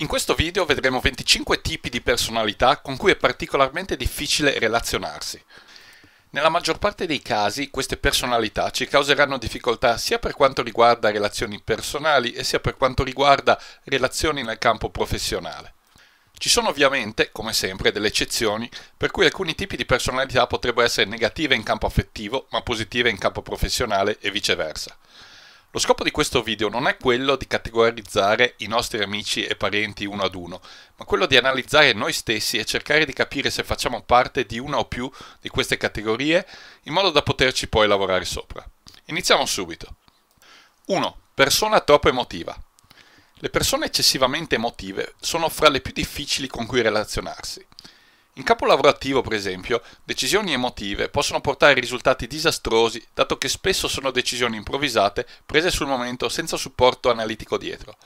In questo video vedremo 25 tipi di personalità con cui è particolarmente difficile relazionarsi. Nella maggior parte dei casi queste personalità ci causeranno difficoltà sia per quanto riguarda relazioni personali e sia per quanto riguarda relazioni nel campo professionale. Ci sono ovviamente, come sempre, delle eccezioni per cui alcuni tipi di personalità potrebbero essere negative in campo affettivo ma positive in campo professionale e viceversa. Lo scopo di questo video non è quello di categorizzare i nostri amici e parenti uno ad uno, ma quello di analizzare noi stessi e cercare di capire se facciamo parte di una o più di queste categorie in modo da poterci poi lavorare sopra. Iniziamo subito. 1. Persona troppo emotiva. Le persone eccessivamente emotive sono fra le più difficili con cui relazionarsi. In campo lavorativo, per esempio, decisioni emotive possono portare a risultati disastrosi, dato che spesso sono decisioni improvvisate, prese sul momento senza supporto analitico dietro.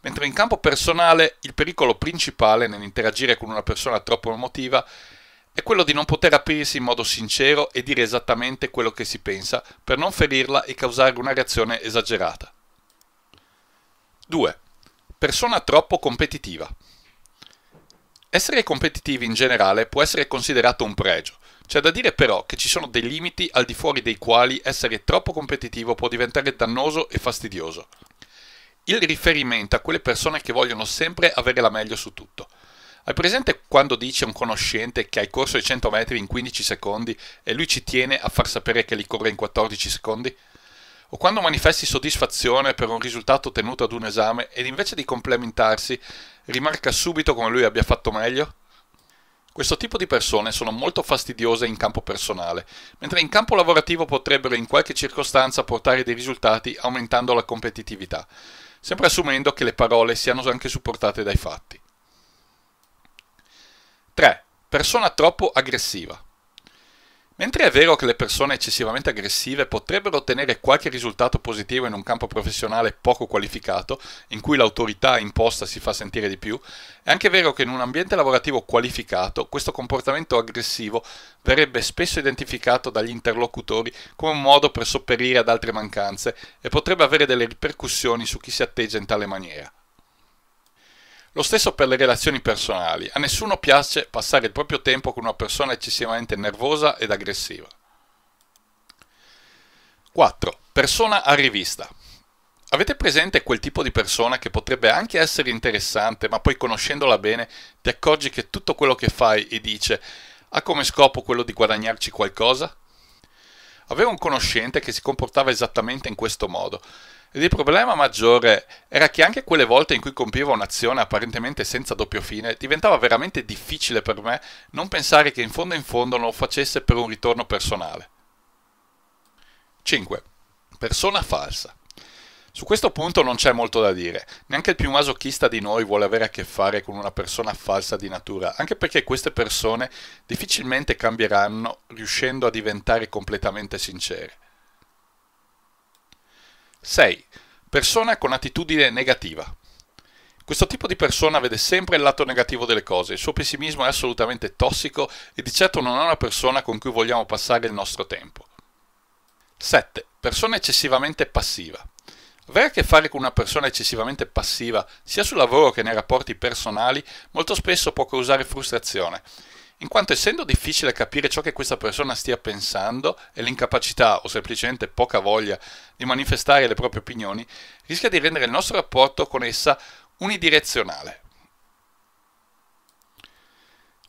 Mentre in campo personale il pericolo principale nell'interagire con una persona troppo emotiva è quello di non poter aprirsi in modo sincero e dire esattamente quello che si pensa per non ferirla e causare una reazione esagerata. 2. Persona troppo competitiva. Essere competitivi in generale può essere considerato un pregio. C'è da dire però che ci sono dei limiti al di fuori dei quali essere troppo competitivo può diventare dannoso e fastidioso. Il riferimento a quelle persone che vogliono sempre avere la meglio su tutto. Hai presente quando dice un conoscente che hai corso i 100 metri in 15 secondi e lui ci tiene a far sapere che li corre in 14 secondi? o quando manifesti soddisfazione per un risultato ottenuto ad un esame ed invece di complementarsi rimarca subito come lui abbia fatto meglio? Questo tipo di persone sono molto fastidiose in campo personale, mentre in campo lavorativo potrebbero in qualche circostanza portare dei risultati aumentando la competitività, sempre assumendo che le parole siano anche supportate dai fatti. 3. Persona troppo aggressiva. Mentre è vero che le persone eccessivamente aggressive potrebbero ottenere qualche risultato positivo in un campo professionale poco qualificato, in cui l'autorità imposta si fa sentire di più, è anche vero che in un ambiente lavorativo qualificato questo comportamento aggressivo verrebbe spesso identificato dagli interlocutori come un modo per sopperire ad altre mancanze e potrebbe avere delle ripercussioni su chi si atteggia in tale maniera. Lo stesso per le relazioni personali. A nessuno piace passare il proprio tempo con una persona eccessivamente nervosa ed aggressiva. 4. Persona a rivista. Avete presente quel tipo di persona che potrebbe anche essere interessante, ma poi conoscendola bene ti accorgi che tutto quello che fai e dice ha come scopo quello di guadagnarci qualcosa? Avevo un conoscente che si comportava esattamente in questo modo. Ed il problema maggiore era che anche quelle volte in cui compivo un'azione apparentemente senza doppio fine, diventava veramente difficile per me non pensare che in fondo in fondo non lo facesse per un ritorno personale. 5. Persona falsa. Su questo punto non c'è molto da dire, neanche il più masochista di noi vuole avere a che fare con una persona falsa di natura, anche perché queste persone difficilmente cambieranno riuscendo a diventare completamente sincere. 6. Persona con attitudine negativa. Questo tipo di persona vede sempre il lato negativo delle cose, il suo pessimismo è assolutamente tossico e di certo non è una persona con cui vogliamo passare il nostro tempo. 7. Persona eccessivamente passiva. Avere a che fare con una persona eccessivamente passiva, sia sul lavoro che nei rapporti personali, molto spesso può causare frustrazione in quanto essendo difficile capire ciò che questa persona stia pensando e l'incapacità o semplicemente poca voglia di manifestare le proprie opinioni, rischia di rendere il nostro rapporto con essa unidirezionale.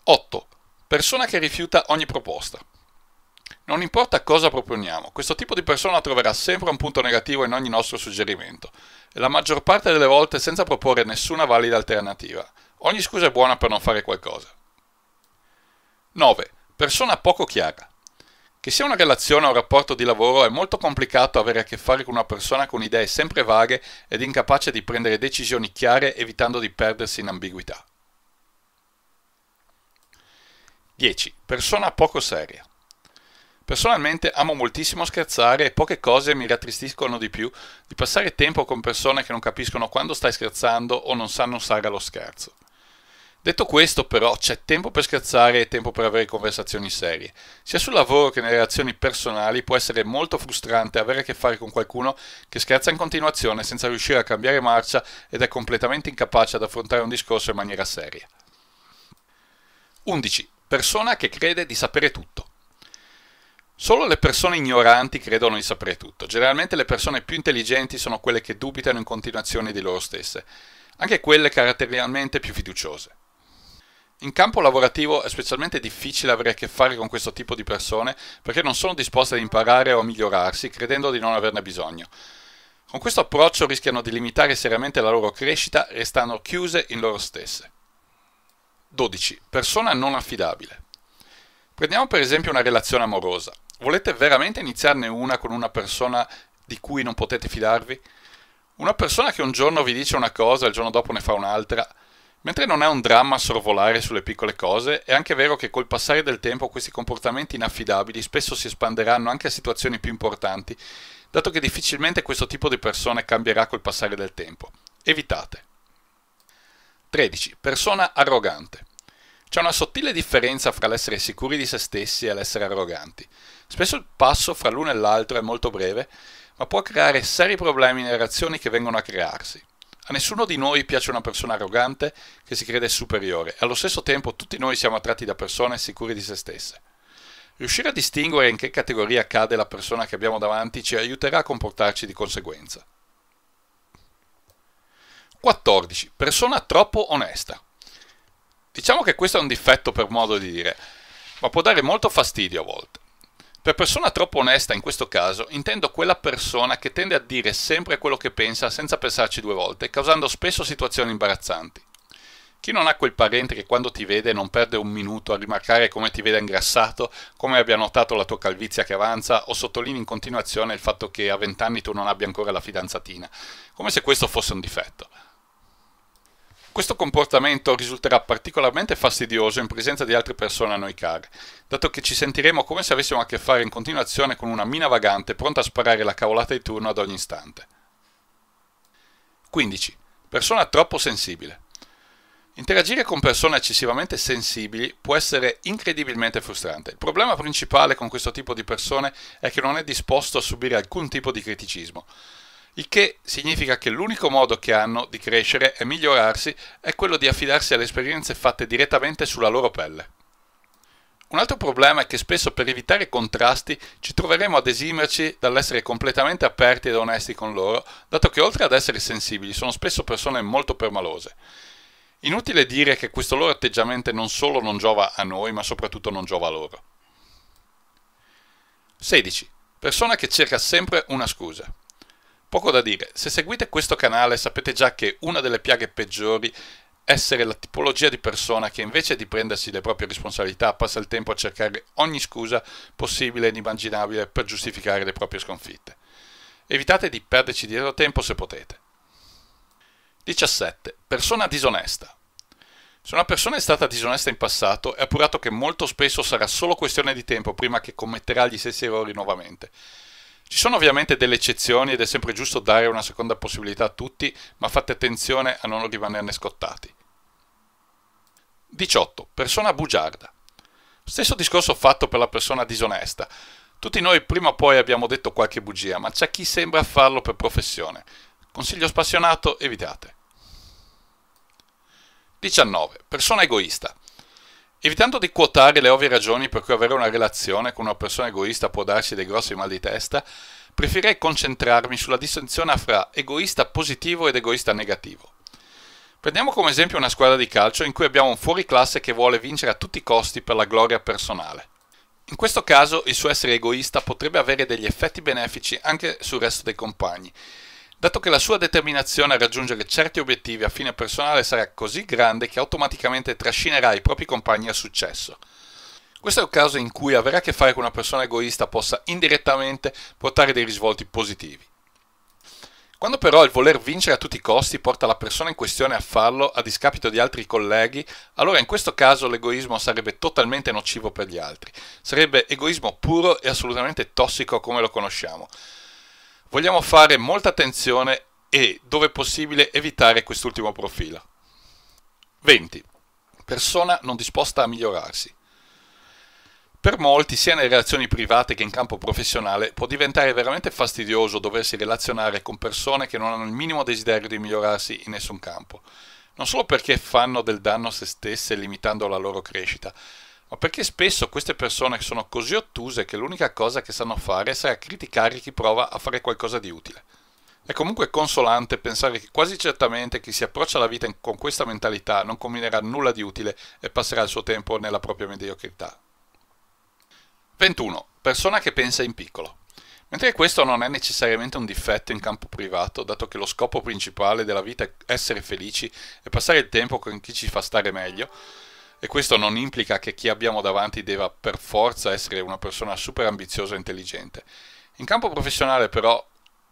8. Persona che rifiuta ogni proposta. Non importa cosa proponiamo, questo tipo di persona troverà sempre un punto negativo in ogni nostro suggerimento, e la maggior parte delle volte senza proporre nessuna valida alternativa. Ogni scusa è buona per non fare qualcosa. 9. Persona poco chiara. Che sia una relazione o un rapporto di lavoro è molto complicato avere a che fare con una persona con idee sempre vaghe ed incapace di prendere decisioni chiare evitando di perdersi in ambiguità. 10. Persona poco seria. Personalmente amo moltissimo scherzare e poche cose mi rattristiscono di più di passare tempo con persone che non capiscono quando stai scherzando o non sanno usare lo scherzo. Detto questo, però, c'è tempo per scherzare e tempo per avere conversazioni serie. Sia sul lavoro che nelle relazioni personali può essere molto frustrante avere a che fare con qualcuno che scherza in continuazione senza riuscire a cambiare marcia ed è completamente incapace ad affrontare un discorso in maniera seria. 11. Persona che crede di sapere tutto. Solo le persone ignoranti credono di sapere tutto. Generalmente le persone più intelligenti sono quelle che dubitano in continuazione di loro stesse, anche quelle caratterialmente più fiduciose. In campo lavorativo è specialmente difficile avere a che fare con questo tipo di persone perché non sono disposte ad imparare o a migliorarsi credendo di non averne bisogno. Con questo approccio rischiano di limitare seriamente la loro crescita restando chiuse in loro stesse. 12. Persona non affidabile. Prendiamo per esempio una relazione amorosa. Volete veramente iniziarne una con una persona di cui non potete fidarvi? Una persona che un giorno vi dice una cosa e il giorno dopo ne fa un'altra, Mentre non è un dramma sorvolare sulle piccole cose, è anche vero che col passare del tempo questi comportamenti inaffidabili spesso si espanderanno anche a situazioni più importanti, dato che difficilmente questo tipo di persone cambierà col passare del tempo. Evitate. 13. Persona arrogante. C'è una sottile differenza fra l'essere sicuri di se stessi e l'essere arroganti. Spesso il passo fra l'uno e l'altro è molto breve, ma può creare seri problemi nelle reazioni che vengono a crearsi. A nessuno di noi piace una persona arrogante che si crede superiore e allo stesso tempo tutti noi siamo attratti da persone sicure di se stesse. Riuscire a distinguere in che categoria cade la persona che abbiamo davanti ci aiuterà a comportarci di conseguenza. 14. Persona troppo onesta. Diciamo che questo è un difetto per modo di dire, ma può dare molto fastidio a volte. Per persona troppo onesta in questo caso intendo quella persona che tende a dire sempre quello che pensa senza pensarci due volte, causando spesso situazioni imbarazzanti. Chi non ha quel parente che quando ti vede non perde un minuto a rimarcare come ti veda ingrassato, come abbia notato la tua calvizia che avanza o sottolinea in continuazione il fatto che a vent'anni tu non abbia ancora la fidanzatina, come se questo fosse un difetto. Questo comportamento risulterà particolarmente fastidioso in presenza di altre persone a noi care, dato che ci sentiremo come se avessimo a che fare in continuazione con una mina vagante pronta a sparare la cavolata di turno ad ogni istante. 15. Persona troppo sensibile. Interagire con persone eccessivamente sensibili può essere incredibilmente frustrante. Il problema principale con questo tipo di persone è che non è disposto a subire alcun tipo di criticismo il che significa che l'unico modo che hanno di crescere e migliorarsi è quello di affidarsi alle esperienze fatte direttamente sulla loro pelle. Un altro problema è che spesso per evitare contrasti ci troveremo ad esimerci dall'essere completamente aperti ed onesti con loro, dato che oltre ad essere sensibili sono spesso persone molto permalose. Inutile dire che questo loro atteggiamento non solo non giova a noi, ma soprattutto non giova a loro. 16. Persona che cerca sempre una scusa. Poco da dire, se seguite questo canale sapete già che una delle piaghe peggiori è essere la tipologia di persona che invece di prendersi le proprie responsabilità passa il tempo a cercare ogni scusa possibile ed immaginabile per giustificare le proprie sconfitte. Evitate di perderci dietro tempo se potete. 17. Persona disonesta. Se una persona è stata disonesta in passato, è appurato che molto spesso sarà solo questione di tempo prima che commetterà gli stessi errori nuovamente. Ci sono ovviamente delle eccezioni ed è sempre giusto dare una seconda possibilità a tutti, ma fate attenzione a non rimanerne scottati. 18. Persona bugiarda. Stesso discorso fatto per la persona disonesta. Tutti noi prima o poi abbiamo detto qualche bugia, ma c'è chi sembra farlo per professione. Consiglio spassionato, evitate. 19. Persona egoista. Evitando di quotare le ovvie ragioni per cui avere una relazione con una persona egoista può darsi dei grossi mal di testa, preferirei concentrarmi sulla distinzione fra egoista positivo ed egoista negativo. Prendiamo come esempio una squadra di calcio in cui abbiamo un fuoriclasse che vuole vincere a tutti i costi per la gloria personale. In questo caso il suo essere egoista potrebbe avere degli effetti benefici anche sul resto dei compagni, dato che la sua determinazione a raggiungere certi obiettivi a fine personale sarà così grande che automaticamente trascinerà i propri compagni al successo. Questo è un caso in cui avere a che fare con una persona egoista possa indirettamente portare dei risvolti positivi. Quando però il voler vincere a tutti i costi porta la persona in questione a farlo a discapito di altri colleghi, allora in questo caso l'egoismo sarebbe totalmente nocivo per gli altri. Sarebbe egoismo puro e assolutamente tossico come lo conosciamo. Vogliamo fare molta attenzione e, dove possibile, evitare quest'ultimo profilo. 20. Persona non disposta a migliorarsi. Per molti, sia nelle relazioni private che in campo professionale, può diventare veramente fastidioso doversi relazionare con persone che non hanno il minimo desiderio di migliorarsi in nessun campo, non solo perché fanno del danno a se stesse limitando la loro crescita, ma perché spesso queste persone sono così ottuse che l'unica cosa che sanno fare sarà criticare chi prova a fare qualcosa di utile. È comunque consolante pensare che quasi certamente chi si approccia alla vita con questa mentalità non combinerà nulla di utile e passerà il suo tempo nella propria mediocrità. 21. Persona che pensa in piccolo. Mentre questo non è necessariamente un difetto in campo privato, dato che lo scopo principale della vita è essere felici e passare il tempo con chi ci fa stare meglio, e questo non implica che chi abbiamo davanti debba per forza essere una persona super ambiziosa e intelligente. In campo professionale però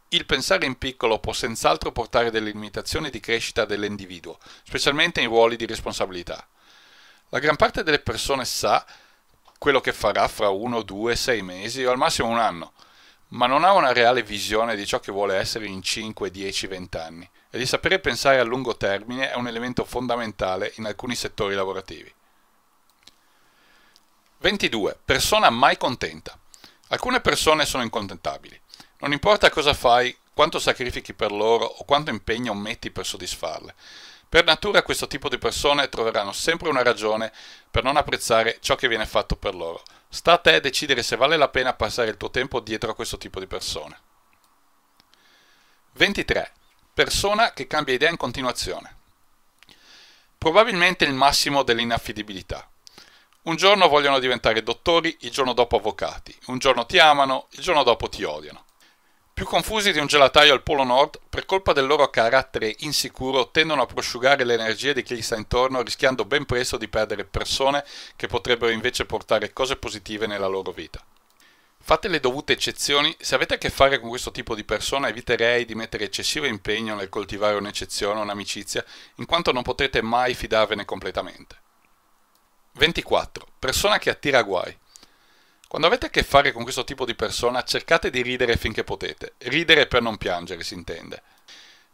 il pensare in piccolo può senz'altro portare delle limitazioni di crescita dell'individuo, specialmente in ruoli di responsabilità. La gran parte delle persone sa quello che farà fra uno, due, sei mesi o al massimo un anno, ma non ha una reale visione di ciò che vuole essere in 5, 10, 20 anni e di sapere pensare a lungo termine è un elemento fondamentale in alcuni settori lavorativi. 22. Persona mai contenta. Alcune persone sono incontentabili. Non importa cosa fai, quanto sacrifichi per loro o quanto impegno metti per soddisfarle. Per natura questo tipo di persone troveranno sempre una ragione per non apprezzare ciò che viene fatto per loro. Sta a te decidere se vale la pena passare il tuo tempo dietro a questo tipo di persone. 23. Persona che cambia idea in continuazione. Probabilmente il massimo dell'inaffidibilità. Un giorno vogliono diventare dottori, il giorno dopo avvocati, un giorno ti amano, il giorno dopo ti odiano. Più confusi di un gelataio al Polo Nord, per colpa del loro carattere insicuro, tendono a prosciugare le energie di chi gli sta intorno, rischiando ben presto di perdere persone che potrebbero invece portare cose positive nella loro vita. Fate le dovute eccezioni, se avete a che fare con questo tipo di persona eviterei di mettere eccessivo impegno nel coltivare un'eccezione, un'amicizia, in quanto non potrete mai fidarvene completamente. 24. Persona che attira guai. Quando avete a che fare con questo tipo di persona, cercate di ridere finché potete. Ridere per non piangere, si intende.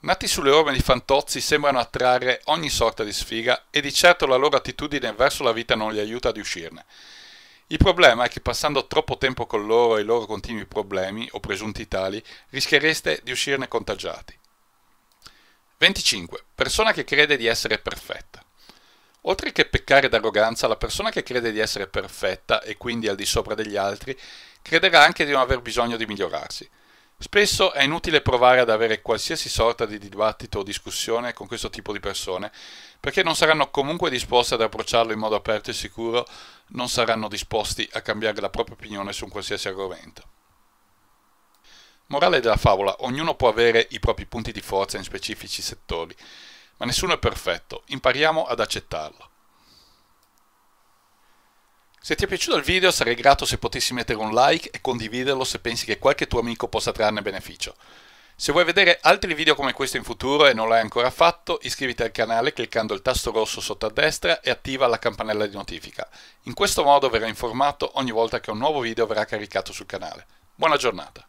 Nati sulle orme di fantozzi, sembrano attrarre ogni sorta di sfiga e di certo la loro attitudine verso la vita non li aiuta ad uscirne. Il problema è che passando troppo tempo con loro e i loro continui problemi, o presunti tali, rischiereste di uscirne contagiati. 25. Persona che crede di essere perfetta. Oltre che peccare d'arroganza, la persona che crede di essere perfetta e quindi al di sopra degli altri, crederà anche di non aver bisogno di migliorarsi. Spesso è inutile provare ad avere qualsiasi sorta di dibattito o discussione con questo tipo di persone, perché non saranno comunque disposte ad approcciarlo in modo aperto e sicuro, non saranno disposti a cambiare la propria opinione su un qualsiasi argomento. Morale della favola, ognuno può avere i propri punti di forza in specifici settori ma nessuno è perfetto, impariamo ad accettarlo. Se ti è piaciuto il video sarei grato se potessi mettere un like e condividerlo se pensi che qualche tuo amico possa trarne beneficio. Se vuoi vedere altri video come questo in futuro e non l'hai ancora fatto, iscriviti al canale cliccando il tasto rosso sotto a destra e attiva la campanella di notifica. In questo modo verrai informato ogni volta che un nuovo video verrà caricato sul canale. Buona giornata!